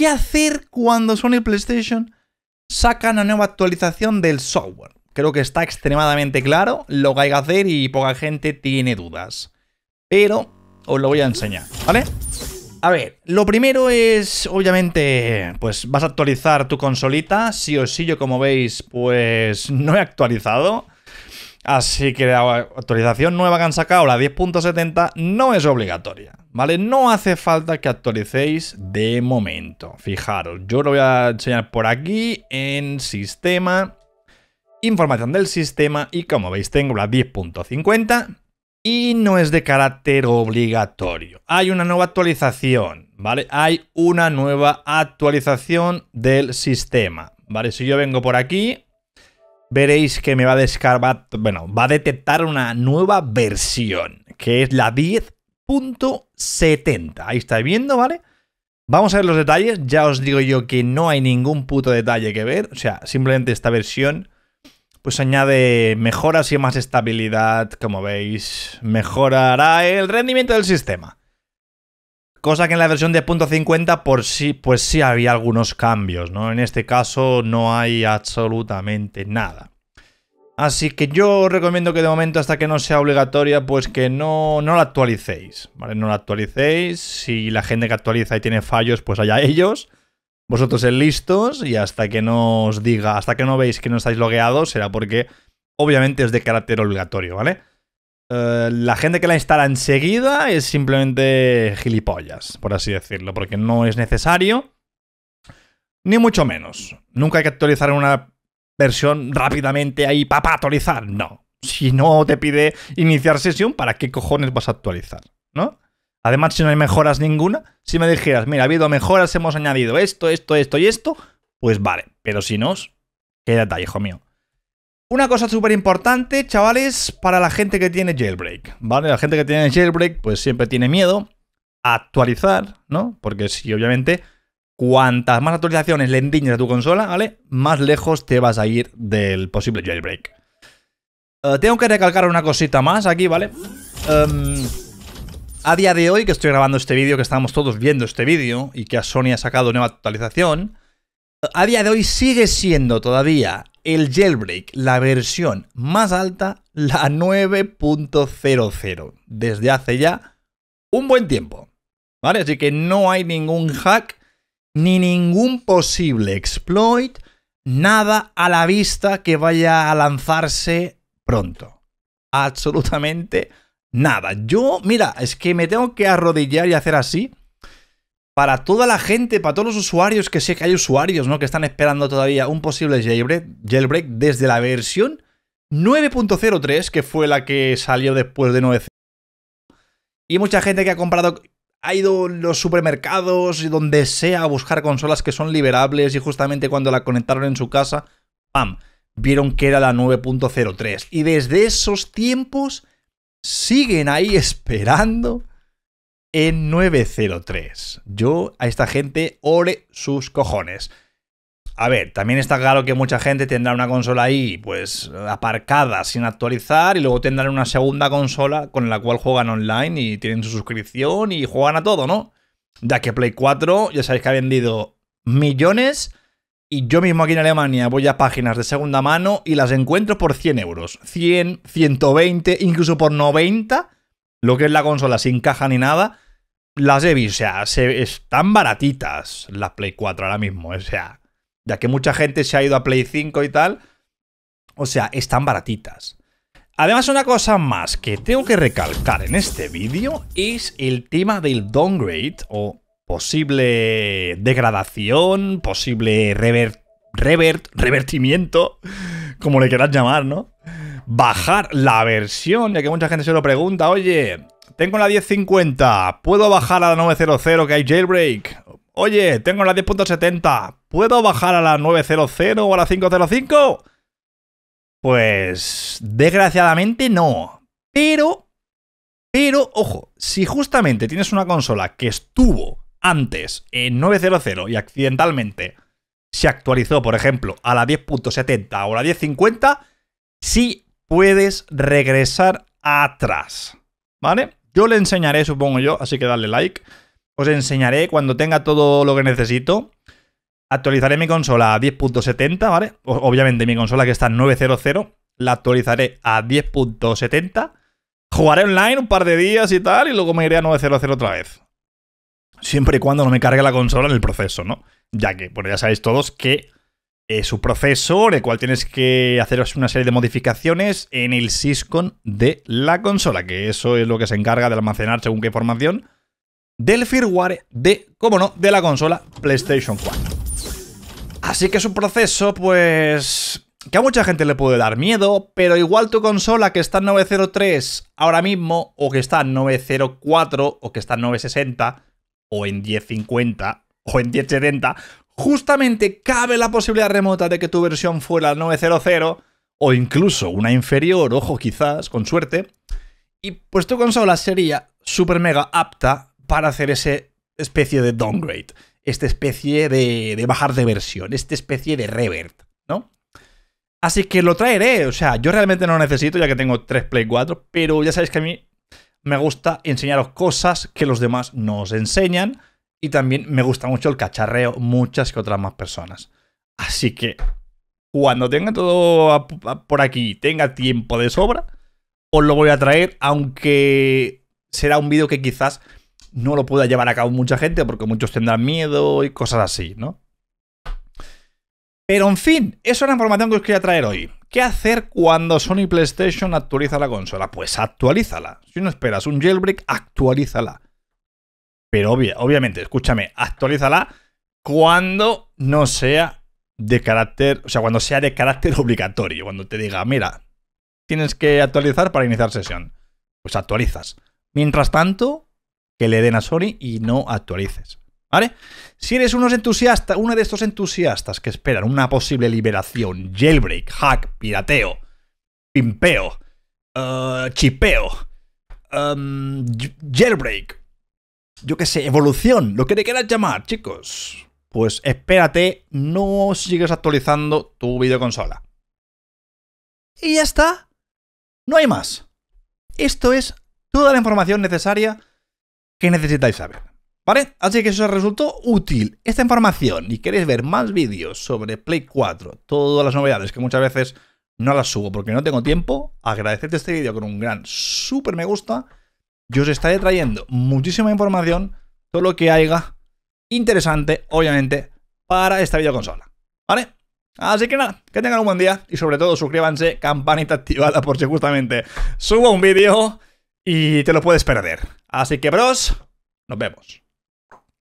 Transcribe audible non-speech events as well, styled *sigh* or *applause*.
qué hacer cuando Sony PlayStation saca una nueva actualización del software. Creo que está extremadamente claro lo que hay que hacer y poca gente tiene dudas. Pero os lo voy a enseñar, ¿vale? A ver, lo primero es, obviamente, pues vas a actualizar tu consolita. Si o sí, yo como veis, pues no he actualizado. Así que la actualización nueva que han sacado, la 10.70, no es obligatoria, ¿vale? No hace falta que actualicéis de momento. Fijaros, yo lo voy a enseñar por aquí en sistema, información del sistema y como veis tengo la 10.50 y no es de carácter obligatorio. Hay una nueva actualización, ¿vale? Hay una nueva actualización del sistema, ¿vale? Si yo vengo por aquí, veréis que me va a descargar, bueno, va a detectar una nueva versión, que es la 10.70. Ahí estáis viendo, ¿vale? Vamos a ver los detalles. Ya os digo yo que no hay ningún puto detalle que ver. O sea, simplemente esta versión pues añade mejoras y más estabilidad, como veis. Mejorará el rendimiento del sistema. Cosa que en la versión de .50 por sí, pues sí había algunos cambios, ¿no? En este caso no hay absolutamente nada. Así que yo recomiendo que de momento, hasta que no sea obligatoria, pues que no, no la actualicéis, ¿vale? No la actualicéis. Si la gente que actualiza y tiene fallos, pues allá ellos. Vosotros en listos y hasta que no os diga, hasta que no veis que no estáis logueados, será porque obviamente es de carácter obligatorio, ¿vale? Eh, la gente que la instala enseguida es simplemente gilipollas, por así decirlo, porque no es necesario, ni mucho menos. Nunca hay que actualizar una versión rápidamente ahí para actualizar, no. Si no te pide iniciar sesión, ¿para qué cojones vas a actualizar? ¿No? Además, si no hay mejoras ninguna, si me dijeras, mira, ha habido mejoras, hemos añadido esto, esto, esto y esto, pues vale, pero si no, quédate hijo mío. Una cosa súper importante, chavales, para la gente que tiene jailbreak, ¿vale? La gente que tiene jailbreak, pues siempre tiene miedo a actualizar, ¿no? Porque si obviamente cuantas más actualizaciones le endiñes a tu consola, ¿vale? Más lejos te vas a ir del posible jailbreak. Eh, tengo que recalcar una cosita más aquí, ¿vale? Em, a día de hoy, que estoy grabando este vídeo, que estamos todos viendo este vídeo y que a Sony ha sacado nueva actualización, eh, a día de hoy sigue siendo todavía el jailbreak, la versión más alta, la 9.00, desde hace ya un buen tiempo. ¿Vale? Así que no hay ningún hack ni ningún posible exploit, nada a la vista que vaya a lanzarse pronto. Absolutamente nada. Yo, mira, es que me tengo que arrodillar y hacer así para toda la gente, para todos los usuarios, que sé que hay usuarios, ¿no? Que están esperando todavía un posible jailbreak, jailbreak desde la versión 9.03, que fue la que salió después de 9.0. Y mucha gente que ha comprado, ha ido en los supermercados y donde sea a buscar consolas que son liberables y justamente cuando la conectaron en su casa, ¡pam! Vieron que era la 9.03. Y desde esos tiempos siguen ahí *laughs* esperando en 903. Yo a esta gente ore sus cojones. A ver, también está claro que mucha gente tendrá una consola ahí, pues aparcada, sin actualizar, y luego tendrán una segunda consola con la cual juegan online y tienen su suscripción y juegan a todo, ¿no? Ya que Play 4 ya sabéis que ha vendido millones, y yo mismo aquí en Alemania voy a páginas de segunda mano y las encuentro por 100 euros. 100, 120, incluso por 90, lo que es la consola sin caja ni nada las he o sea, se, están baratitas las Play 4 ahora mismo, o sea, ya que mucha gente se ha ido a Play 5 y tal, o sea, están baratitas. Además, una cosa más que tengo que recalcar en este vídeo es el tema del downgrade o posible degradación, posible rever revert, revertimiento, como le quieras llamar, ¿no? Bajar la versión, ya que mucha gente se lo pregunta, oye, tengo la 1050, ¿puedo bajar a la 900 que hay jailbreak? Oye, tengo la 10.70, ¿puedo bajar a la 900 o a la 505? Pues desgraciadamente no. Pero, pero, ojo, si justamente tienes una consola que estuvo antes en 900 y accidentalmente se actualizó, por ejemplo, a la 10.70 o la 10.50, sí puedes regresar atrás. ¿Vale? Yo le enseñaré, supongo yo, así que dale like. Os enseñaré cuando tenga todo lo que necesito. Actualizaré mi consola a 10.70, ¿vale? Obviamente mi consola que está en 9.00, la actualizaré a 10.70. Jugaré online un par de días y tal, y luego me iré a 9.00 otra vez siempre y cuando no me cargue la consola en el proceso, ¿no? Ya que, bueno, ya sabéis todos que es eh, un proceso en el cual tienes que Haceros una serie de modificaciones en el syscon de la consola, que eso es lo que se encarga de almacenar según qué información del firmware de, como no, de la consola PlayStation 4. Así que es un proceso, pues, que a mucha gente le puede dar miedo, pero igual tu consola que está en 903 ahora mismo, o que está en 904, o que está en 960, o en 1050 o en 1070, justamente cabe la posibilidad remota de que tu versión fuera 900 o incluso una inferior, ojo quizás, con suerte. Y pues tu consola sería super mega apta para hacer ese especie de downgrade, esta especie de, bajar de versión, esta especie de revert, ¿no? Así que lo traeré, o sea, yo realmente no lo necesito ya que tengo 3 Play 4, pero ya sabéis que a mí me gusta enseñaros cosas que los demás no os enseñan y también me gusta mucho el cacharreo, muchas que otras más personas. Así que cuando tenga todo por aquí, tenga tiempo de sobra, os lo voy a traer, aunque será un vídeo que quizás no lo pueda llevar a cabo mucha gente porque muchos tendrán miedo y cosas así, ¿no? Pero en fin, eso era la información que os quería traer hoy. ¿Qué hacer cuando Sony PlayStation actualiza la consola? Pues actualízala. Si no esperas un jailbreak, actualízala. Pero obviamente, escúchame, actualízala cuando no sea de carácter, o sea, cuando sea de carácter *laughs* obligatorio, cuando te diga, mira, tienes que actualizar para iniciar sesión. Pues actualizas. Mientras tanto, que le den a Sony y no actualices. ¿Vale? Si eres unos entusiasta, uno de estos entusiastas que esperan una posible liberación, jailbreak, hack, pirateo, pimpeo, eh, chipeo, em, jailbreak, yo qué sé, evolución, lo que te quieras llamar, chicos, pues espérate, no sigues actualizando tu videoconsola. Y ya está. No hay más. Esto es toda la información necesaria que necesitáis saber. ¿Vale? Así que si os resultó útil esta información y queréis ver más vídeos sobre Play 4, todas las novedades que muchas veces no las subo porque no tengo tiempo, agradecerte este vídeo con un gran súper me gusta. Yo os estaré trayendo muchísima información, todo lo que haya interesante, obviamente, para esta videoconsola. ¿Vale? Así que nada, que tengan un buen día y sobre todo suscríbanse, campanita activada por si justamente subo un vídeo y te lo puedes perder. Así que bros, nos vemos.